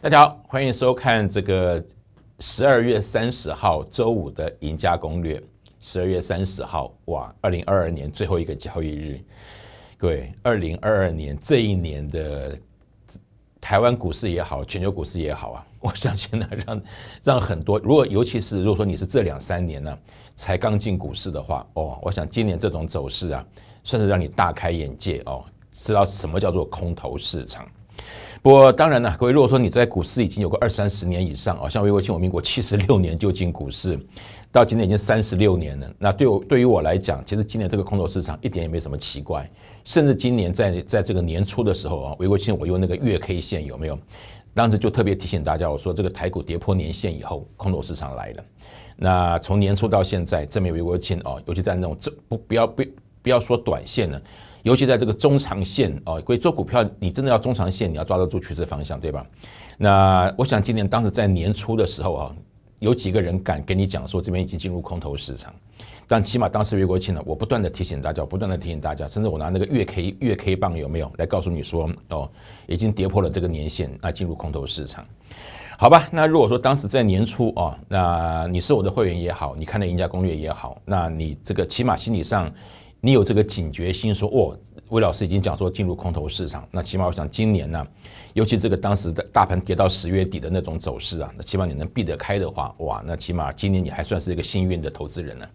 大家好，欢迎收看这个十二月三十号周五的赢家攻略。十二月三十号，哇，二零二二年最后一个交易日。各位，二零二二年这一年的台湾股市也好，全球股市也好啊，我相信呢，让让很多，如果尤其是如果说你是这两三年呢才刚进股市的话，哦，我想今年这种走势啊，算是让你大开眼界哦，知道什么叫做空头市场。不过当然了，各位，如果说你在股市已经有个二三十年以上啊，像魏国庆，我民国七十六年就进股市，到今天已经三十六年了。那对我对于我来讲，其实今年这个空头市场一点也没什么奇怪。甚至今年在在这个年初的时候啊，魏国庆我用那个月 K 线有没有？当时就特别提醒大家，我说这个台股跌破年线以后，空头市场来了。那从年初到现在，证明魏国庆哦，尤其在那种这不不要不不要说短线了。尤其在这个中长线哦，所以做股票你真的要中长线，你要抓得住趋势方向，对吧？那我想今年当时在年初的时候啊，有几个人敢跟你讲说这边已经进入空头市场？但起码当时国庆呢，我不断的提醒大家，不断的提醒大家，甚至我拿那个月 K 月 K 棒有没有来告诉你说哦，已经跌破了这个年线啊，进入空头市场？好吧？那如果说当时在年初啊，那你是我的会员也好，你看了赢家攻略也好，那你这个起码心理上。你有这个警觉心，说哦，魏老师已经讲说进入空头市场，那起码我想今年呢，尤其这个当时的大盘跌到十月底的那种走势啊，那起码你能避得开的话，哇，那起码今年你还算是一个幸运的投资人呢。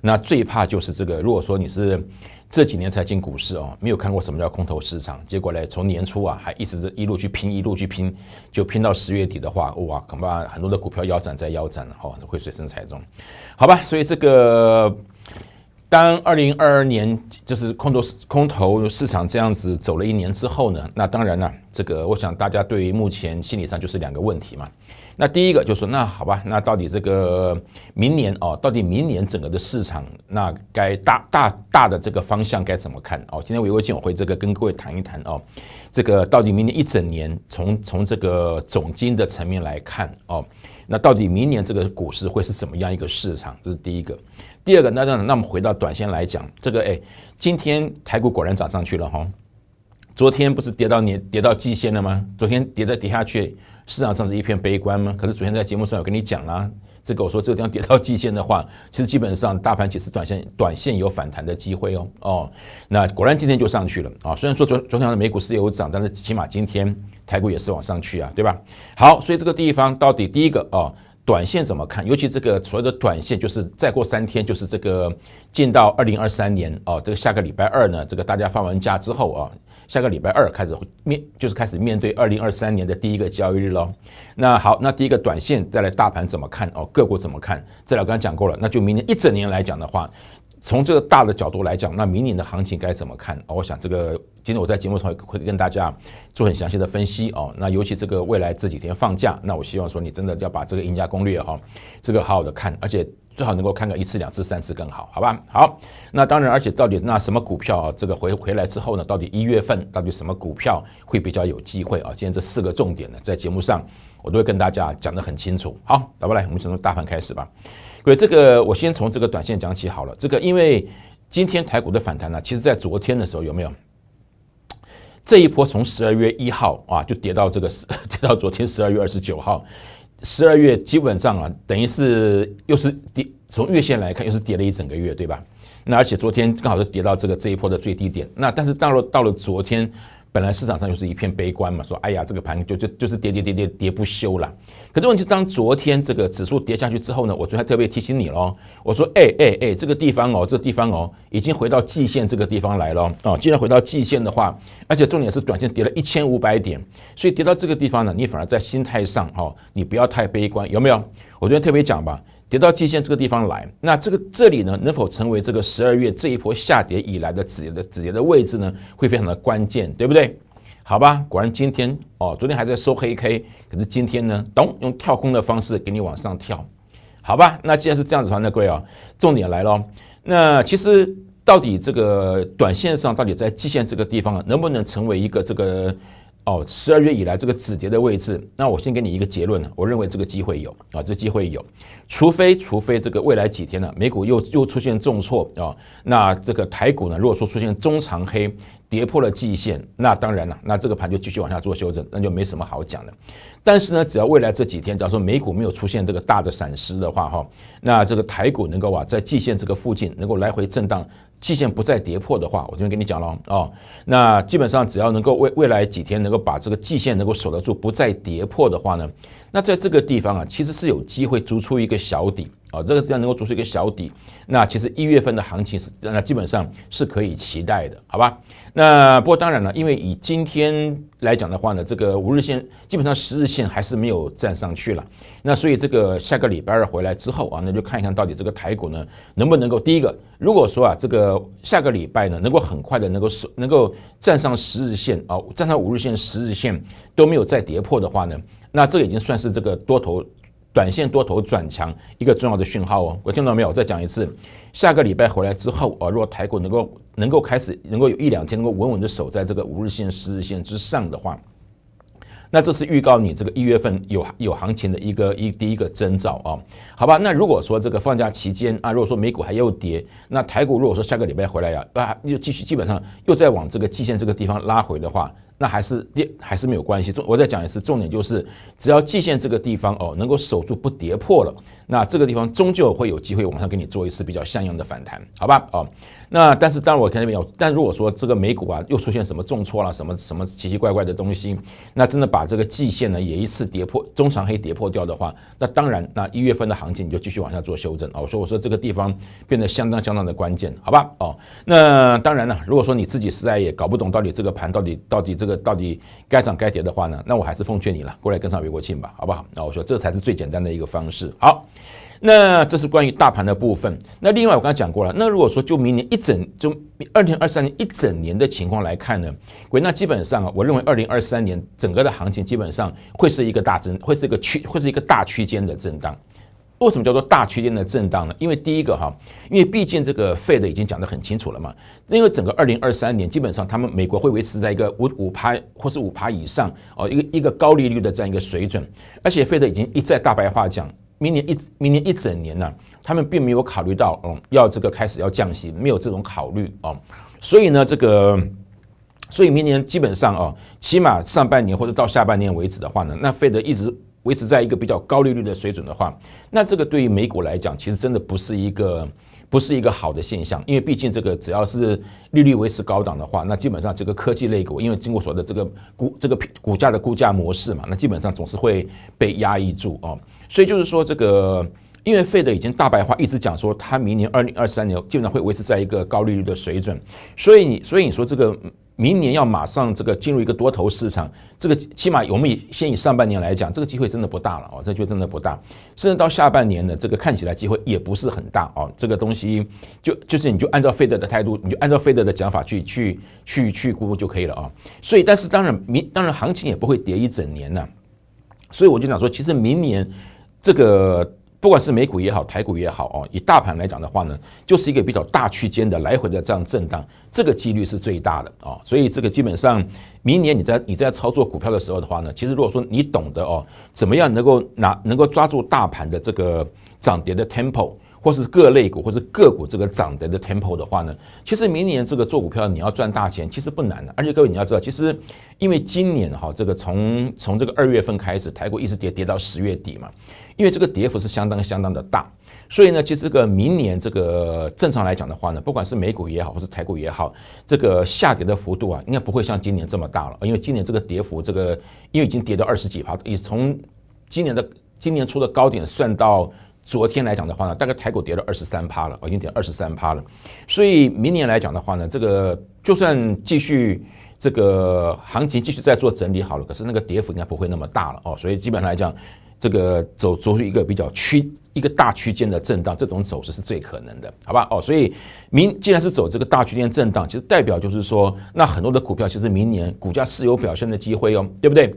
那最怕就是这个，如果说你是这几年才进股市哦，没有看过什么叫空头市场，结果呢，从年初啊还一直一路去拼，一路去拼，就拼到十月底的话，哇，恐怕很多的股票腰斩在腰斩，了，哦，会随身踩中，好吧？所以这个。当二零二二年就是空头空头市场这样子走了一年之后呢，那当然呢，这个我想大家对于目前心理上就是两个问题嘛。那第一个就是说，那好吧，那到底这个明年哦，到底明年整个的市场那该大大大的这个方向该怎么看哦？今天我我会这个跟各位谈一谈哦，这个到底明年一整年从从这个总金的层面来看哦，那到底明年这个股市会是怎么样一个市场？这是第一个。第二个，那那那我们回到短线来讲，这个哎，今天台股果然涨上去了哈，昨天不是跌到年跌到季线了吗？昨天跌在跌下去，市场上是一片悲观吗？可是昨天在节目上有跟你讲啦，这个我说这个地方跌到季线的话，其实基本上大盘其实短线短线有反弹的机会哦哦，那果然今天就上去了啊。虽然说昨昨天的美股是有涨，但是起码今天台股也是往上去啊，对吧？好，所以这个地方到底第一个哦。短线怎么看？尤其这个所谓的短线，就是再过三天，就是这个进到二零二三年哦。这个下个礼拜二呢，这个大家放完假之后啊，下个礼拜二开始面，就是开始面对二零二三年的第一个交易日喽。那好，那第一个短线再来，大盘怎么看哦？个股怎么看？这俩刚讲过了。那就明年一整年来讲的话。从这个大的角度来讲，那明年的行情该怎么看？哦，我想这个今天我在节目上会跟大家做很详细的分析哦。那尤其这个未来这几天放假，那我希望说你真的要把这个赢家攻略哈，这个好好的看，而且最好能够看个一次、两次、三次更好，好吧？好，那当然，而且到底那什么股票这个回回来之后呢？到底一月份到底什么股票会比较有机会啊？今天这四个重点呢，在节目上我都会跟大家讲得很清楚。好，来不来？我们从大盘开始吧。对这个，我先从这个短线讲起好了。这个因为今天台股的反弹呢，其实，在昨天的时候有没有这一波从十二月一号啊，就跌到这个 跌到昨天十二月二十九号，十二月基本上啊，等于是又是跌，从月线来看又是跌了一整个月，对吧？那而且昨天刚好是跌到这个这一波的最低点。那但是到了到了昨天。本来市场上就是一片悲观嘛，说哎呀，这个盘就就就是跌跌跌跌跌不休了。可这问题，当昨天这个指数跌下去之后呢，我昨天特别提醒你咯，我说哎哎哎，这个地方哦，这地方哦，已经回到季线这个地方来了哦。既然回到季线的话，而且重点是短线跌了一千五百点，所以跌到这个地方呢，你反而在心态上哦，你不要太悲观，有没有？我昨天特别讲吧。跌到极限这个地方来，那这个这里呢，能否成为这个十二月这一波下跌以来的止跌的止跌的位置呢？会非常的关键，对不对？好吧，果然今天哦，昨天还在收黑 K，可是今天呢，咚，用跳空的方式给你往上跳，好吧？那既然是这样子的话，那各位啊，重点来了，那其实到底这个短线上到底在极限这个地方能不能成为一个这个？哦，十二月以来这个止跌的位置，那我先给你一个结论呢，我认为这个机会有啊，这机会有，除非除非这个未来几天呢，美股又又出现重挫啊，那这个台股呢，如果说出现中长黑，跌破了季线，那当然了，那这个盘就继续往下做修正，那就没什么好讲的。但是呢，只要未来这几天，假如说美股没有出现这个大的闪失的话哈，那这个台股能够啊，在季线这个附近能够来回震荡。季线不再跌破的话，我这边跟你讲了啊，那基本上只要能够未未来几天能够把这个季线能够守得住，不再跌破的话呢，那在这个地方啊，其实是有机会逐出一个小底。啊，这个只要能够走出一个小底，那其实一月份的行情是，那基本上是可以期待的，好吧？那不过当然了，因为以今天来讲的话呢，这个五日线基本上十日线还是没有站上去了，那所以这个下个礼拜二回来之后啊，那就看一看到底这个台股呢能不能够，第一个，如果说啊这个下个礼拜呢能够很快的能够是能够站上十日线啊，站上五日线、十日线都没有再跌破的话呢，那这已经算是这个多头。短线多头转强，一个重要的讯号哦，我听到没有？再讲一次，下个礼拜回来之后啊，如果台股能够能够开始，能够有一两天能够稳稳的守在这个五日线、十日线之上的话，那这是预告你这个一月份有有行情的一个一第一个征兆啊，好吧？那如果说这个放假期间啊，如果说美股还要跌，那台股如果说下个礼拜回来呀，啊又继续基本上又在往这个季线这个地方拉回的话。那还是跌还是没有关系。重我再讲一次，重点就是，只要季线这个地方哦能够守住不跌破了，那这个地方终究会有机会往上给你做一次比较像样的反弹，好吧？哦，那但是当然我看到没有，但如果说这个美股啊又出现什么重挫了，什么什么奇奇怪怪的东西，那真的把这个季线呢也一次跌破中长黑跌破掉的话，那当然那一月份的行情你就继续往下做修正啊。我说我说这个地方变得相当相当的关键，好吧？哦，那当然了，如果说你自己实在也搞不懂到底这个盘到底到底这。这到底该涨该跌的话呢？那我还是奉劝你了，过来跟上韦国庆吧，好不好？那我说这才是最简单的一个方式。好，那这是关于大盘的部分。那另外我刚才讲过了，那如果说就明年一整，就二零二三年一整年的情况来看呢，鬼，那基本上啊，我认为二零二三年整个的行情基本上会是一个大震，会是一个区，会是一个大区间的震荡。为什么叫做大区间的震荡呢？因为第一个哈，因为毕竟这个费德已经讲得很清楚了嘛。因为整个二零二三年，基本上他们美国会维持在一个五五趴或是五趴以上哦，一个一个高利率的这样一个水准。而且费德已经一再大白话讲，明年一明年一整年呢，他们并没有考虑到嗯要这个开始要降息，没有这种考虑哦。所以呢，这个，所以明年基本上哦，起码上半年或者到下半年为止的话呢，那费德一直。维持在一个比较高利率的水准的话，那这个对于美股来讲，其实真的不是一个不是一个好的现象，因为毕竟这个只要是利率维持高档的话，那基本上这个科技类股，因为经过所谓的这个股这个股价的估价模式嘛，那基本上总是会被压抑住啊。所以就是说，这个因为费德已经大白话一直讲说，他明年二零二三年基本上会维持在一个高利率的水准，所以你所以你说这个。明年要马上这个进入一个多头市场，这个起码我们以先以上半年来讲，这个机会真的不大了哦，这就真的不大，甚至到下半年呢，这个看起来机会也不是很大哦，这个东西就就是你就按照费德的态度，你就按照费德的讲法去去去去估就可以了啊。所以，但是当然明当然行情也不会跌一整年呢。所以我就想说，其实明年这个。不管是美股也好，台股也好，哦，以大盘来讲的话呢，就是一个比较大区间的来回的这样震荡，这个几率是最大的啊，所以这个基本上，明年你在你在操作股票的时候的话呢，其实如果说你懂得哦，怎么样能够拿能够抓住大盘的这个涨跌的 temple。或是各类股，或是个股，这个涨跌的 temple 的话呢，其实明年这个做股票你要赚大钱其实不难的。而且各位你要知道，其实因为今年哈，这个从从这个二月份开始，台股一直跌跌到十月底嘛，因为这个跌幅是相当相当的大，所以呢，其实这个明年这个正常来讲的话呢，不管是美股也好，或是台股也好，这个下跌的幅度啊，应该不会像今年这么大了，因为今年这个跌幅这个，因为已经跌到二十几趴，已从今年的今年初的高点算到。昨天来讲的话呢，大概台股跌了二十三趴了哦，已经跌二十三趴了，所以明年来讲的话呢，这个就算继续这个行情继续再做整理好了，可是那个跌幅应该不会那么大了哦，所以基本上来讲，这个走走出一个比较区一个大区间的震荡，这种走势是最可能的，好吧哦，所以明既然是走这个大区间震荡，其实代表就是说，那很多的股票其实明年股价是有表现的机会哦，对不对？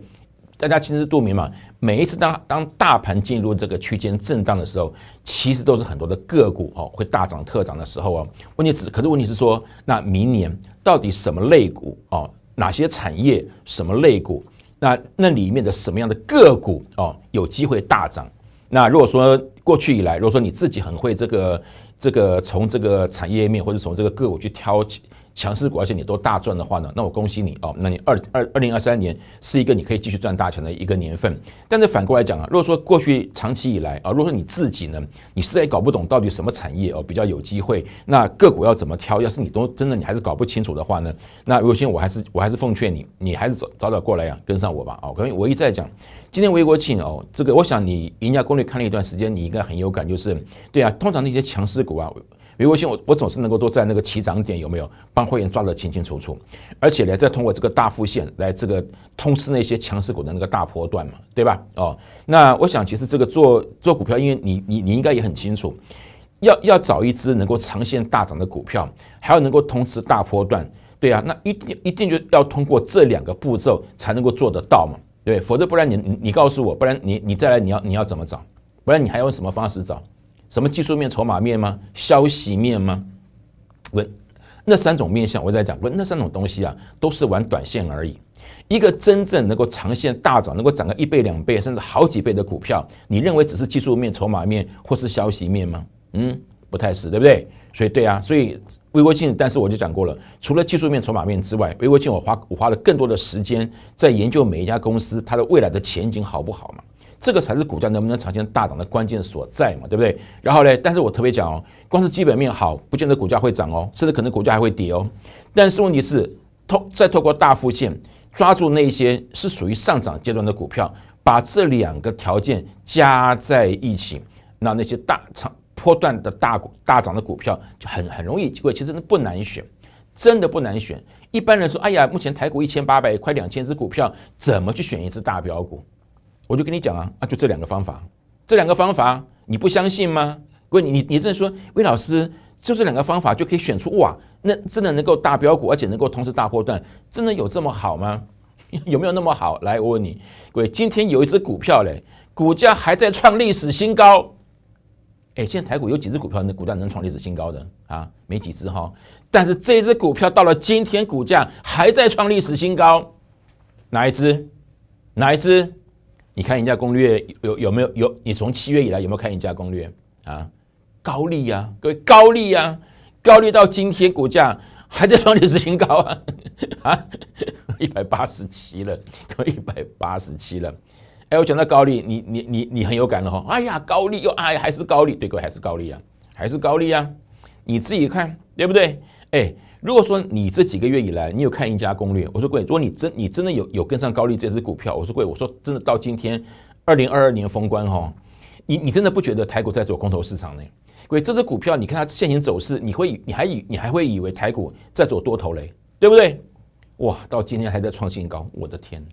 大家心知肚明嘛，每一次当当大盘进入这个区间震荡的时候，其实都是很多的个股哦会大涨特涨的时候啊。问题只可是问题是说，那明年到底什么类股哦，哪些产业什么类股，那那里面的什么样的个股哦有机会大涨？那如果说过去以来，如果说你自己很会这个这个从这个产业面或者从这个个股去挑强势股，而且你都大赚的话呢，那我恭喜你哦。那你二二二零二三年是一个你可以继续赚大钱的一个年份。但是反过来讲啊，如果说过去长期以来啊，如果说你自己呢，你实在搞不懂到底什么产业哦比较有机会，那个股要怎么挑？要是你都真的你还是搞不清楚的话呢，那如果现在我还是我还是奉劝你，你还是早早点过来呀，跟上我吧。啊，可能我一再讲，今天国庆哦，这个我想你赢家攻略看了一段时间，你应该很有感，就是对啊，通常那些强势股啊。比如说，我我总是能够都在那个起涨点有没有帮会员抓得清清楚楚，而且呢，再通过这个大复线来这个通知那些强势股的那个大波段嘛，对吧？哦，那我想其实这个做做股票，因为你你你应该也很清楚，要要找一只能够长线大涨的股票，还要能够通知大波段，对呀，那一定一定就要通过这两个步骤才能够做得到嘛，对，否则不然你你你告诉我，不然你你再来你要你要怎么找？不然你还用什么方式找？什么技术面、筹码面吗？消息面吗？问那三种面向，我在讲问那三种东西啊，都是玩短线而已。一个真正能够长线大涨、能够涨个一倍、两倍，甚至好几倍的股票，你认为只是技术面、筹码面，或是消息面吗？嗯，不太是，对不对？所以对啊，所以微观性。但是我就讲过了，除了技术面、筹码面之外，微观性我花我花了更多的时间在研究每一家公司它的未来的前景好不好嘛。这个才是股价能不能长线大涨的关键所在嘛，对不对？然后呢，但是我特别讲哦，光是基本面好不见得股价会涨哦，甚至可能股价还会跌哦。但是问题是，透再透过大复线抓住那些是属于上涨阶段的股票，把这两个条件加在一起，那那些大长波段的大股、大涨的股票就很很容易，机会，其实那不难选，真的不难选。一般人说，哎呀，目前台股一千八百快两千只股票，怎么去选一只大标股？我就跟你讲啊，啊，就这两个方法，这两个方法你不相信吗？各位，你你真的说，魏老师就这两个方法就可以选出哇，那真的能够大标股，而且能够同时大波段，真的有这么好吗？有没有那么好？来，我问你，各位，今天有一只股票嘞，股价还在创历史新高。哎，现在台股有几只股票，能股段能创历史新高？的啊，没几只哈。但是这只股票到了今天，股价还在创历史新高。哪一只？哪一只？你看人家攻略有有没有有？你从七月以来有没有看人家攻略啊？高利呀，各位高利呀，高利到今天股价还在创历史新高啊 啊！一百八十七了，位一百八十七了。哎，我讲到高利，你你你你很有感了哈！哎呀，高利又哎还是高利，对各位还是高利啊，还是高利啊，你自己看对不对？哎。如果说你这几个月以来你有看赢家攻略，我说贵，如果你真你真的有有跟上高丽这只股票，我说贵，我说真的到今天，二零二二年封关哈，你你真的不觉得台股在做空头市场呢？贵这只股票你看它现行走势，你会你还以你还会以为台股在走多头嘞，对不对？哇，到今天还在创新高，我的天，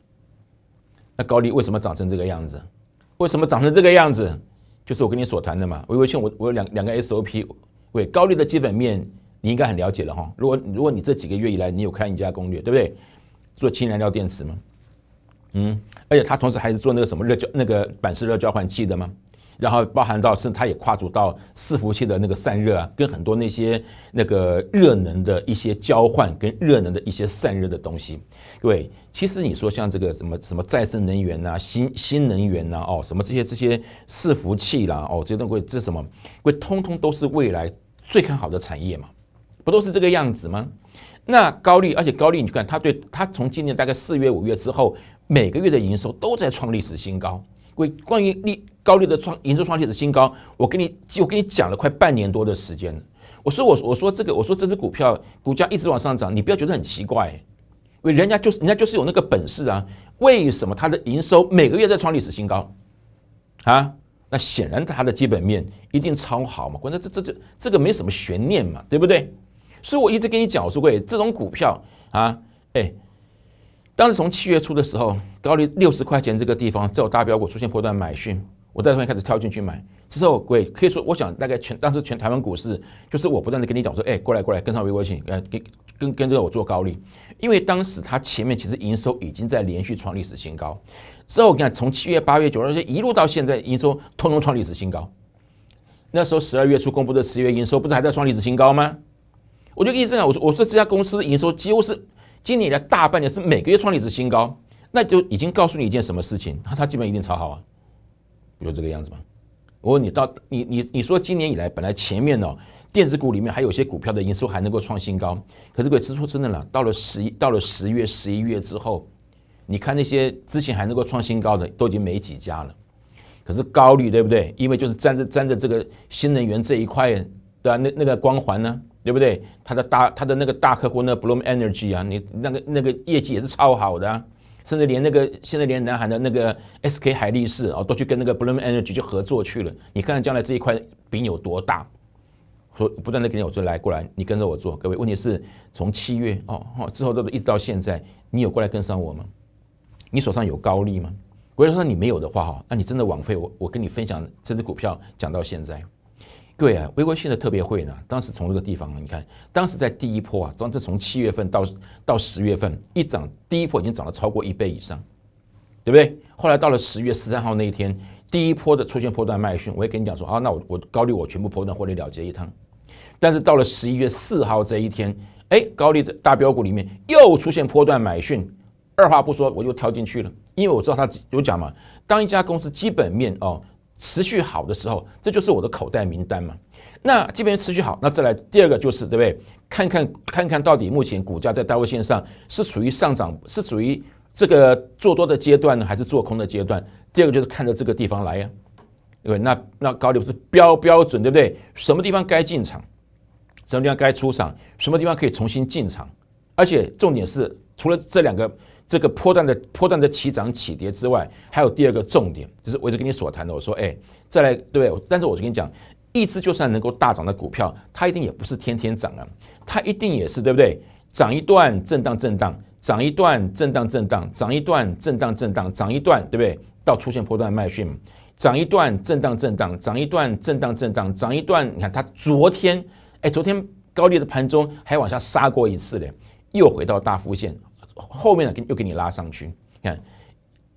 那高丽为什么长成这个样子？为什么长成这个样子？就是我跟你所谈的嘛。我微信我我有两两个 SOP，贵高丽的基本面。你应该很了解了哈。如果如果你这几个月以来你有看一家攻略，对不对？做氢燃料电池吗？嗯，而且他同时还是做那个什么热交那个板式热交换器的吗？然后包含到是它也跨足到伺服器的那个散热啊，跟很多那些那个热能的一些交换跟热能的一些散热的东西。各位，其实你说像这个什么什么再生能源呐、新新能源呐、哦什么这些这些伺服器啦、哦这些东西，这什么，会通通都是未来最看好的产业嘛。不都是这个样子吗？那高利，而且高利，你看它对它从今年大概四月、五月之后，每个月的营收都在创历史新高。为关于利高利的创营收创历史新高，我给你就我跟你讲了快半年多的时间了。我说我我说这个我说这只股票股价一直往上涨，你不要觉得很奇怪，因为人家就是人家就是有那个本事啊。为什么它的营收每个月在创历史新高？啊，那显然它的基本面一定超好嘛。关键这这这这个没什么悬念嘛，对不对？所以我一直跟你讲说，位，这种股票啊，哎，当时从七月初的时候，高丽六十块钱这个地方，这种大标股出现波段买讯，我在上面开始跳进去买。之后，位可以说我想大概全当时全台湾股市，就是我不断的跟你讲说，哎，过来过来跟上微博请，呃，跟跟跟着我做高丽，因为当时它前面其实营收已经在连续创历史新高。之后你看，从七月、八月、九月一路到现在，营收通通创历史新高。那时候十二月初公布的十月营收，不是还在创历史新高吗？我就一直这样，我说我说这家公司营收几乎是今年以来大半年是每个月创历史新高，那就已经告诉你一件什么事情，那它基本一定炒好啊，不就这个样子吗？我问你到你你你说今年以来本来前面呢电子股里面还有些股票的营收还能够创新高，可是鬼吃错真的了，到了十一到了十月十一月之后，你看那些之前还能够创新高的都已经没几家了，可是高利对不对？因为就是沾着沾着这个新能源这一块对啊、那那个光环呢？对不对？他的大他的那个大客户那 Bloom Energy 啊，你那个那个业绩也是超好的，甚至连那个现在连南韩的那个 SK 海力士啊，都去跟那个 Bloom Energy 就合作去了。你看将来这一块饼有多大？说不断的跟你说来过来，你跟着我做。各位，问题是从七月哦哦之后都一直到现在，你有过来跟上我吗？你手上有高利吗？如果说你没有的话哈，那你真的枉费我我跟你分享这支股票讲到现在。对啊，微观性的特别会呢。当时从这个地方，你看，当时在第一波啊，当时从七月份到到十月份，一涨第一波已经涨了超过一倍以上，对不对？后来到了十月十三号那一天，第一波的出现破断卖讯，我也跟你讲说啊，那我我高利我全部破断获利了结一趟。但是到了十一月四号这一天，哎，高利的大标股里面又出现破断买讯，二话不说我就跳进去了，因为我知道他有讲嘛，当一家公司基本面哦。持续好的时候，这就是我的口袋名单嘛。那这边持续好，那再来第二个就是，对不对？看看看看到底目前股价在单位线上是处于上涨，是处于这个做多的阶段呢，还是做空的阶段？第二个就是看着这个地方来呀，对不对？那那高点是标标准，对不对？什么地方该进场，什么地方该出场，什么地方可以重新进场？而且重点是，除了这两个。这个波段的波段的起涨起跌之外，还有第二个重点，就是我一直跟你所谈的，我说，哎，再来，对对？但是我就跟你讲，一只就算能够大涨的股票，它一定也不是天天涨啊，它一定也是，对不对？涨一段震荡震荡，涨一段震荡震荡，涨一段震荡震荡，涨一段，对不对？到出现波段脉讯，涨一段震荡震荡，涨一段震荡震荡，涨一段，你看它昨天，哎，昨天高利的盘中还往下杀过一次嘞，又回到大幅线。后面呢，给又给你拉上去，你看，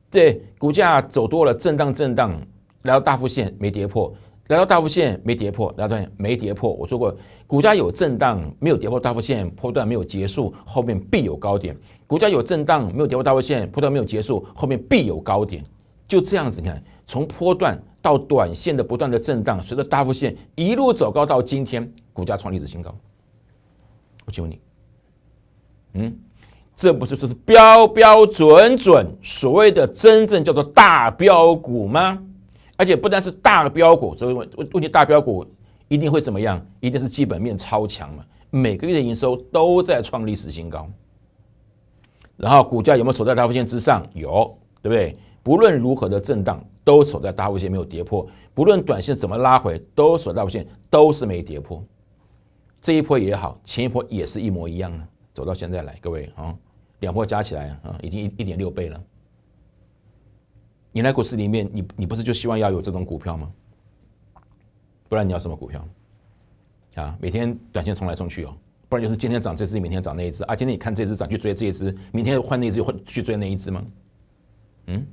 对，股价走多了，震荡震荡，来到大幅线没跌破，来到大幅线没跌破，大到没跌破。我说过，股价有震荡，没有跌破大幅线，波段没有结束，后面必有高点。股价有震荡，没有跌破大附线，波段没有结束，后面必有高点。就这样子，你看，从波段到短线的不断的震荡，随着大附线一路走高到今天，股价创历史新高。我请问你，嗯？这不是就是标标准准所谓的真正叫做大标股吗？而且不单是大标股，所以问问题大标股一定会怎么样？一定是基本面超强嘛？每个月的营收都在创历史新高。然后股价有没有守在大幅线之上？有，对不对？不论如何的震荡都守在大幅线，没有跌破。不论短线怎么拉回，都守大幅线，都是没跌破。这一波也好，前一波也是一模一样啊。走到现在来，各位啊。两波加起来啊，已经一一点六倍了。你来股市里面，你你不是就希望要有这种股票吗？不然你要什么股票？啊，每天短线冲来冲去哦，不然就是今天涨这只，明天涨那一只啊。今天你看这只涨去追这一只，明天换那一只换去追那一只吗？嗯，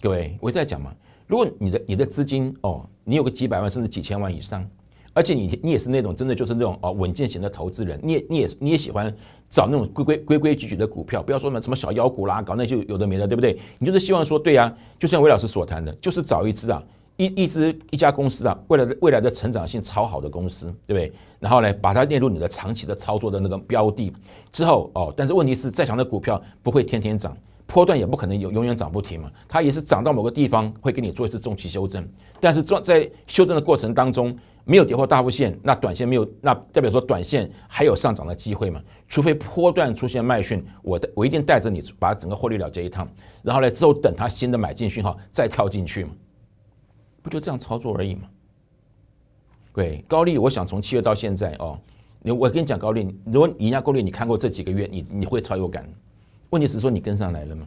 各位，我在讲嘛，如果你的你的资金哦，你有个几百万甚至几千万以上。而且你你也是那种真的就是那种哦稳健型的投资人，你也你也你也喜欢找那种规规规规矩矩的股票，不要说什么什么小妖股啦，搞那就有的没的，对不对？你就是希望说，对呀，就像韦老师所谈的，就是找一只啊一一只一家公司啊未来的未来的成长性超好的公司，对不对？然后呢，把它列入你的长期的操作的那个标的之后哦，但是问题是，再强的股票不会天天涨，波段也不可能永永远涨不停嘛，它也是涨到某个地方会给你做一次中期修正，但是在修正的过程当中。没有跌破大弧线，那短线没有，那代表说短线还有上涨的机会吗？除非波段出现卖讯，我我一定带着你把整个获利了结一趟，然后呢之后等它新的买进讯号再跳进去嘛，不就这样操作而已嘛？对高利，我想从七月到现在哦，你我跟你讲高利，如果你要高利，你看过这几个月，你你会超有感，问题是说你跟上来了吗？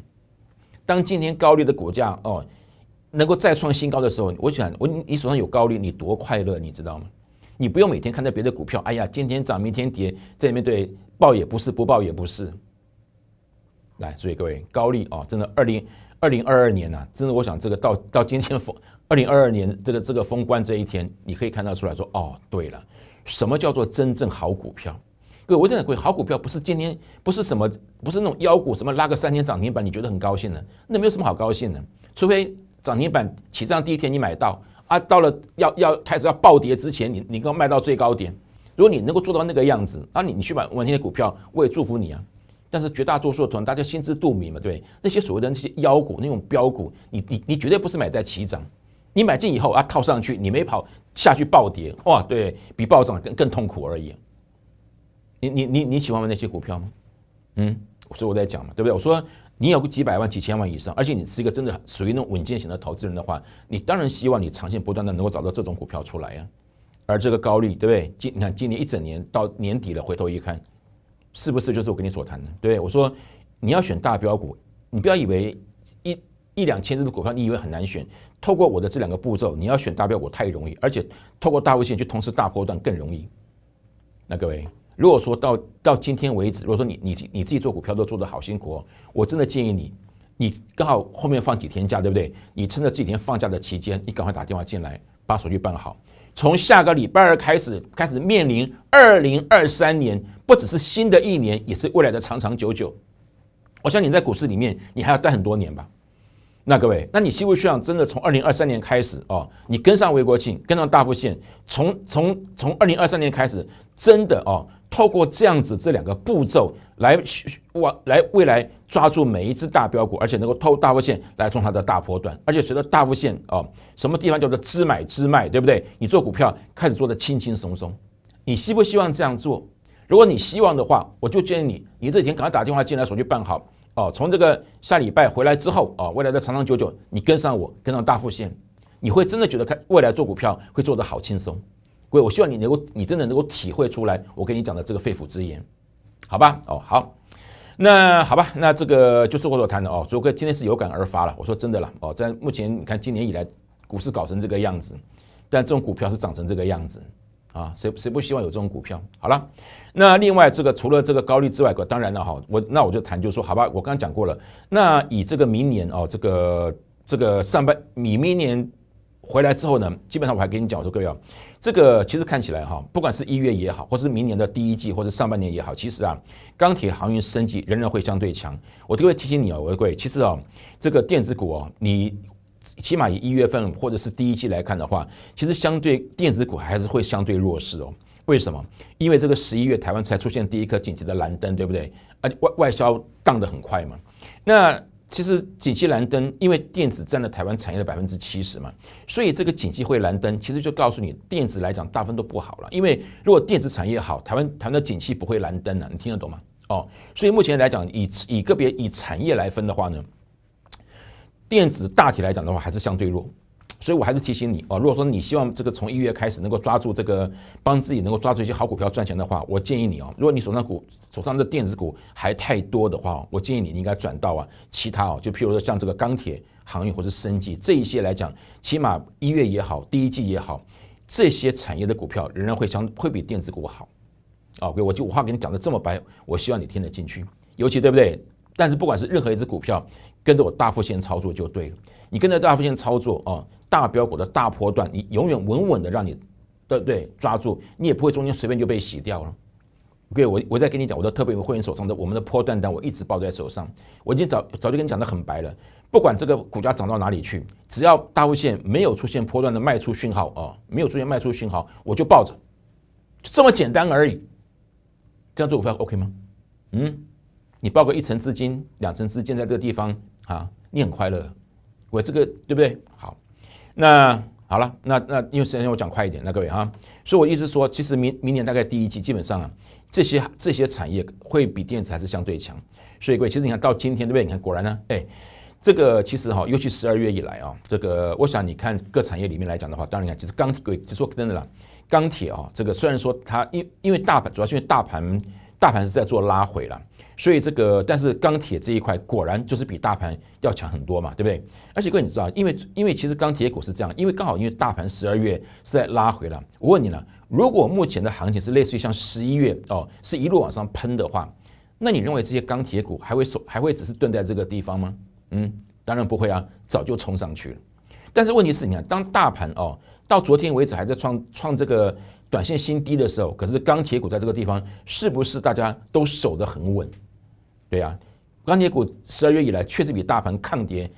当今天高利的股价哦。能够再创新高的时候，我想，我你手上有高利，你多快乐，你知道吗？你不用每天看着别的股票，哎呀，今天涨明天跌，在里面对报也不是不报也不是。来，所以各位，高利啊，真的，二零二零二二年呐，真的，我想这个到到今天封 二零二二年这个这个封关这一天，你可以看到出来说，哦，对了，什么叫做真正好股票？各位，我真的各位，好股票不是今天不是什么不是那种妖股，什么拉个三天涨停板你觉得很高兴的，那没有什么好高兴的，除非。涨停板起涨第一天你买到啊，到了要要开始要暴跌之前，你你刚卖到最高点，如果你能够做到那个样子啊，你你去买定的股票，我也祝福你啊。但是绝大多数的团，大家心知肚明嘛，对不对？那些所谓的那些妖股、那种标股，你你你绝对不是买在起涨，你买进以后啊套上去，你没跑下去暴跌哇，对比暴涨更更痛苦而已。你你你你喜欢买那些股票吗？嗯，所以我在讲嘛，对不对？我说。你有个几百万、几千万以上，而且你是一个真的属于那种稳健型的投资人的话，你当然希望你长线不断的能够找到这种股票出来呀。而这个高利，对不对？今你看今年一整年到年底了，回头一看，是不是就是我跟你所谈的？对，我说你要选大标股，你不要以为一一两千只的股票你以为很难选，透过我的这两个步骤，你要选大标股太容易，而且透过大位线去同时大波段更容易。那各位。如果说到到今天为止，如果说你你你自己做股票都做得好辛苦，我真的建议你，你刚好后面放几天假，对不对？你趁着这几天放假的期间，你赶快打电话进来，把手续办好。从下个礼拜二开始，开始面临二零二三年，不只是新的一年，也是未来的长长久久。我想你在股市里面，你还要待很多年吧？那各位，那你机不需要真的从二零二三年开始哦，你跟上魏国庆，跟上大复线，从从从二零二三年开始，真的哦。透过这样子这两个步骤来往来未来抓住每一只大标股，而且能够透大副线来中它的大波段，而且随着大副线哦，什么地方叫做知买知卖，对不对？你做股票开始做的轻轻松松，你希不希望这样做？如果你希望的话，我就建议你，你这几天赶快打电话进来，手续办好哦。从这个下礼拜回来之后啊，未来的长长久久，你跟上我，跟上大副线，你会真的觉得看未来做股票会做的好轻松。我希望你能够，你真的能够体会出来我跟你讲的这个肺腑之言，好吧？哦，好，那好吧，那这个就是我所谈的哦。卓哥今天是有感而发了，我说真的了哦，在目前你看今年以来股市搞成这个样子，但这种股票是涨成这个样子啊，谁谁不希望有这种股票？好了，那另外这个除了这个高利之外，当然了哈，我那我就谈就说好吧，我刚刚讲过了，那以这个明年哦，这个这个上半米明年。回来之后呢，基本上我还跟你讲，我说各位啊，这个其实看起来哈，不管是一月也好，或是明年的第一季或者上半年也好，其实啊，钢铁航运升级仍然会相对强。我特别提醒你啊，各位，其实啊，这个电子股啊，你起码以一月份或者是第一季来看的话，其实相对电子股还是会相对弱势哦。为什么？因为这个十一月台湾才出现第一颗紧急的蓝灯，对不对？而外外销荡得很快嘛。那其实，景气蓝灯，因为电子占了台湾产业的百分之七十嘛，所以这个景气会蓝灯，其实就告诉你，电子来讲大分都不好了。因为如果电子产业好，台湾台湾的景气不会蓝灯了，你听得懂吗？哦，所以目前来讲，以以个别以产业来分的话呢，电子大体来讲的话还是相对弱。所以，我还是提醒你啊，如果说你希望这个从一月开始能够抓住这个帮自己能够抓住一些好股票赚钱的话，我建议你啊，如果你手上股手上的电子股还太多的话我建议你应该转到啊其他哦，就譬如说像这个钢铁航运或者生技这一些来讲，起码一月也好，第一季也好，这些产业的股票仍然会相会比电子股好啊。我就我话给你讲的这么白，我希望你听得进去，尤其对不对？但是不管是任何一只股票。跟着我大副线操作就对了，你跟着大副线操作啊，大标股的大波段，你永远稳稳的让你，对不对？抓住，你也不会中间随便就被洗掉了。OK，我我在跟你讲，我的特别会员手上的我们的波段单，我一直抱在手上。我已经早早就跟你讲的很白了，不管这个股价涨到哪里去，只要大户线没有出现波段的卖出讯号啊，没有出现卖出讯号，我就抱着，就这么简单而已。这样做股票 OK 吗？嗯，你抱个一层资金、两层资金在这个地方。啊，你很快乐，我这个对不对？好，那好了，那那因为时间我讲快一点，那各位啊，所以我一直说，其实明明年大概第一季基本上啊，这些这些产业会比电子还是相对强。所以各位，其实你看到今天对不对？你看果然呢，哎，这个其实哈，尤其十二月以来啊，这个我想你看各产业里面来讲的话，当然看，其实钢铁就说真的啦，钢铁啊，这个虽然说它因因为大盘主要是因为大盘大盘是在做拉回了。所以这个，但是钢铁这一块果然就是比大盘要强很多嘛，对不对？而且各位你知道，因为因为其实钢铁股是这样，因为刚好因为大盘十二月是在拉回了。我问你了，如果目前的行情是类似于像十一月哦，是一路往上喷的话，那你认为这些钢铁股还会守，还会只是蹲在这个地方吗？嗯，当然不会啊，早就冲上去了。但是问题是你看，当大盘哦到昨天为止还在创创这个短线新低的时候，可是钢铁股在这个地方，是不是大家都守得很稳？对呀，钢铁股十二月以来确实比大盘抗跌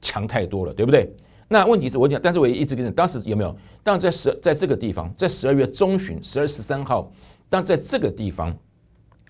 强太多了，对不对？那问题是，我讲，但是我也一直跟你，当时有没有？当在十，在这个地方，在十二月中旬，十二十三号，当在这个地方，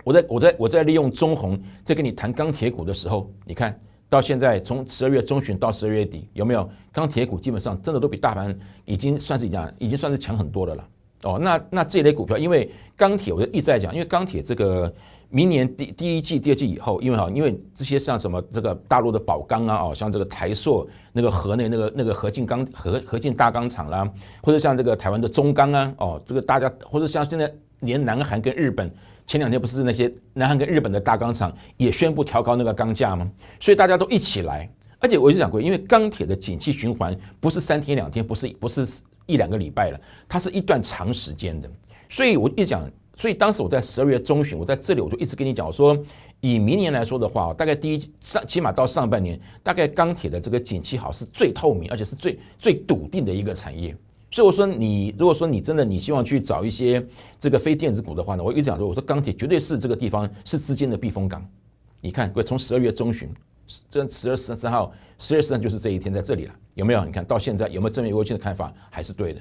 我在我在我在利用中红在跟你谈钢铁股的时候，你看到现在从十二月中旬到十二月底，有没有钢铁股基本上真的都比大盘已经算是讲，已经算是强很多的了。哦，那那这类股票，因为钢铁，我就一直在讲，因为钢铁这个明年第第一季、第二季以后，因为哈，因为这些像什么这个大陆的宝钢啊，哦，像这个台塑那个河内那个那个合金钢、合合金大钢厂啦，或者像这个台湾的中钢啊，哦，这个大家或者像现在连南韩跟日本，前两天不是那些南韩跟日本的大钢厂也宣布调高那个钢价吗？所以大家都一起来，而且我就讲过，因为钢铁的景气循环不是三天两天，不是不是。一两个礼拜了，它是一段长时间的，所以我一讲，所以当时我在十二月中旬，我在这里我就一直跟你讲我说，以明年来说的话，大概第一上起码到上半年，大概钢铁的这个景气好是最透明，而且是最最笃定的一个产业。所以我说，你如果说你真的你希望去找一些这个非电子股的话呢，我一直讲说，我说钢铁绝对是这个地方是资金的避风港。你看，从十二月中旬。这十二十三号，十二十三就是这一天，在这里了，有没有？你看到现在有没有证明魏国的看法还是对的？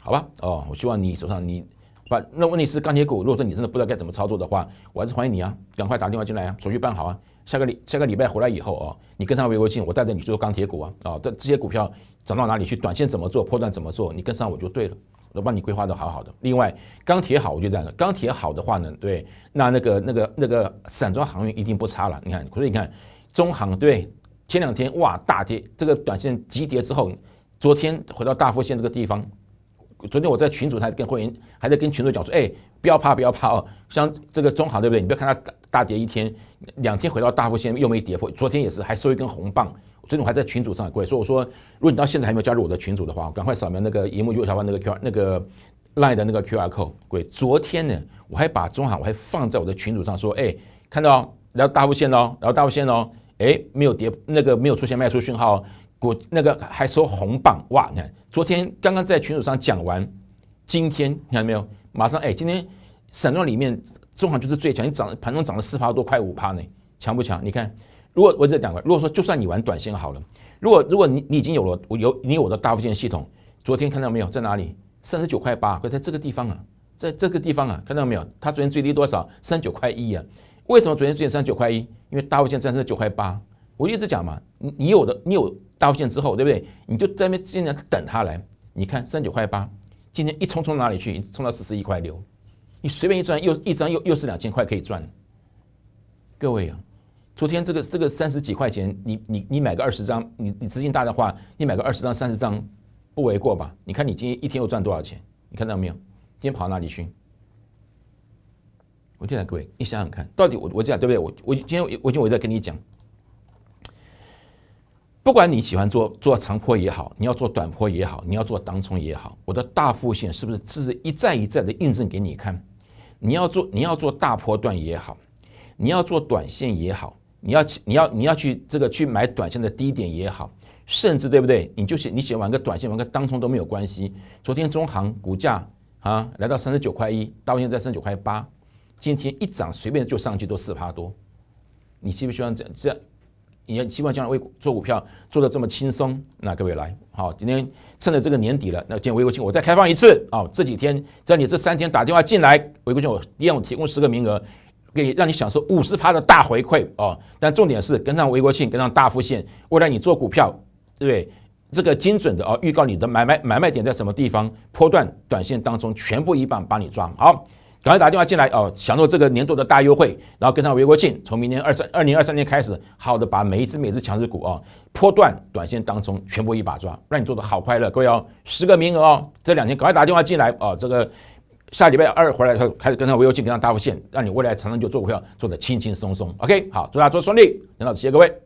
好吧，哦，我希望你手上你把那问题是钢铁股，如果说你真的不知道该怎么操作的话，我还是欢迎你啊，赶快打电话进来啊，手续办好啊，下个礼下个礼拜回来以后啊，你跟上微国庆，我带着你做钢铁股啊啊，这这些股票涨到哪里去，短线怎么做，破段怎么做，你跟上我就对了，我都帮你规划的好好的。另外，钢铁好我就这样的，钢铁好的话呢，对，那那个那个那个散装航运一定不差了，你看，可是你看。中航对，前两天哇大跌，这个短线急跌之后，昨天回到大附线这个地方，昨天我在群主还跟会员还在跟群主讲说，哎，不要怕不要怕哦，像这个中航对不对？你不要看它大大跌一天两天回到大附线又没跌破，昨天也是还收一根红棒，最近还在群主上，各位，我说，如果你到现在还没有加入我的群组的话，赶快扫描那个荧幕右下方那个 Q 那个赖的那个 Q R code，各位，昨天呢我还把中行我还放在我的群组上说，哎，看到，然后大附线哦，然后大附线哦。哎，没有跌，那个没有出现卖出讯号，股那个还收红棒，哇！你看，昨天刚刚在群组上讲完，今天你看到没有？马上哎，今天散装里面中行就是最强，你涨盘中涨了四趴多，快五趴呢，强不强？你看，如果我再讲个，如果说就算你玩短线好了，如果如果你你已经有了我有你我的大附件系统，昨天看到没有？在哪里？三十九块八，可在这个地方啊，在这个地方啊，看到没有？它昨天最低多少？三九块一啊。为什么昨天之前三九块一？因为大弧线站在九块八。我一直讲嘛，你有的你有大弧线之后，对不对？你就在那边资量等它来。你看三九块八，今天一冲冲哪里去？冲到四十一块六，你随便一赚又一张又又是两千块可以赚。各位啊，昨天这个这个三十几块钱，你你你买个二十张，你你资金大的话，你买个二十张三十张不为过吧？你看你今天一天又赚多少钱？你看到没有？今天跑到哪里去？我就来各位，你想想看，到底我我讲对不对？我我今天我今我在跟你讲，不管你喜欢做做长坡也好，你要做短坡也好，你要做当冲也好，我的大副线是不是是一再一再的印证给你看？你要做你要做大坡段也好，你要做短线也好，你要你要你要去这个去买短线的低点也好，甚至对不对？你就是你喜欢玩个短线玩个当冲都没有关系。昨天中行股价啊，来到三十九块一，到现在三九块八。今天一涨，随便就上去都四趴多，你希不希望这样？这样，你要希望将来为做股票做的这么轻松？那各位来，好，今天趁着这个年底了，那今天韦国庆我再开放一次啊！这几天，只要你这三天打电话进来，韦国庆我一样提供十个名额，给让你享受五十趴的大回馈啊！但重点是跟上韦国庆，跟上大复线，未来你做股票对不对？这个精准的哦，预告你的买卖买卖点在什么地方，波段短线当中全部一棒帮你抓好。赶快打电话进来哦，享受这个年度的大优惠，然后跟上韦国庆，从明年二三二零二三年开始，好好的把每一只每一只强势股啊，波段短线当中全部一把抓，让你做的好快乐，各位哦，十个名额哦，这两天赶快打电话进来哦，这个下礼拜二回来后开始跟上韦国庆，跟上大富线，让你未来长长久做股票做的轻轻松松，OK，好，祝大家做顺利，讲老师，谢谢各位。